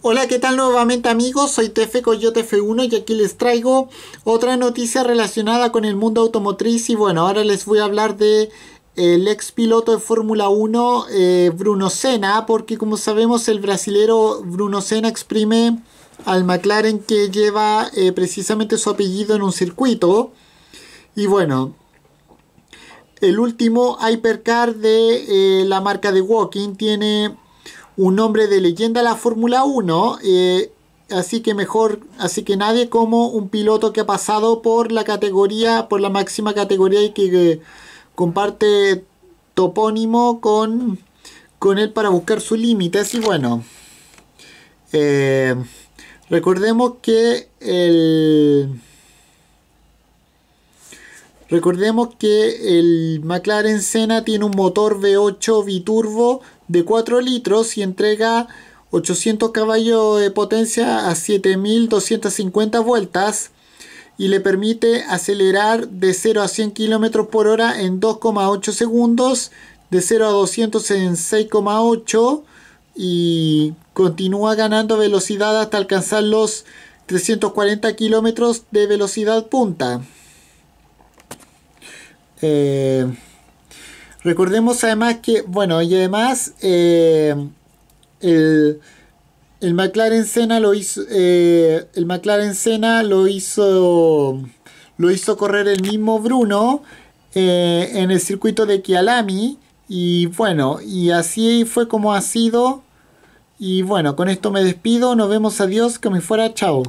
Hola, ¿qué tal nuevamente amigos? Soy Tefe, Coyote F1 y aquí les traigo otra noticia relacionada con el mundo automotriz y bueno, ahora les voy a hablar de el ex piloto de Fórmula 1 eh, Bruno Senna porque como sabemos el brasilero Bruno Senna exprime al McLaren que lleva eh, precisamente su apellido en un circuito y bueno, el último Hypercar de eh, la marca de Walking tiene un hombre de leyenda la Fórmula 1, eh, así que mejor, así que nadie como un piloto que ha pasado por la categoría, por la máxima categoría y que, comparte topónimo con, con él para buscar sus límites y bueno. Eh, recordemos que el... Recordemos que el McLaren Senna tiene un motor V8 biturbo de 4 litros y entrega 800 caballos de potencia a 7250 vueltas y le permite acelerar de 0 a 100 km por hora en 2,8 segundos, de 0 a 200 en 6,8 y continúa ganando velocidad hasta alcanzar los 340 kilómetros de velocidad punta. Eh, Recordemos además que, bueno, y además eh, el, el, McLaren Senna lo hizo, eh, lo hizo, lo hizo correr el mismo Bruno eh, en el circuito de Kialami y bueno, y así fue como ha sido y bueno, con esto me despido, nos vemos, adiós, que me fuera, chao.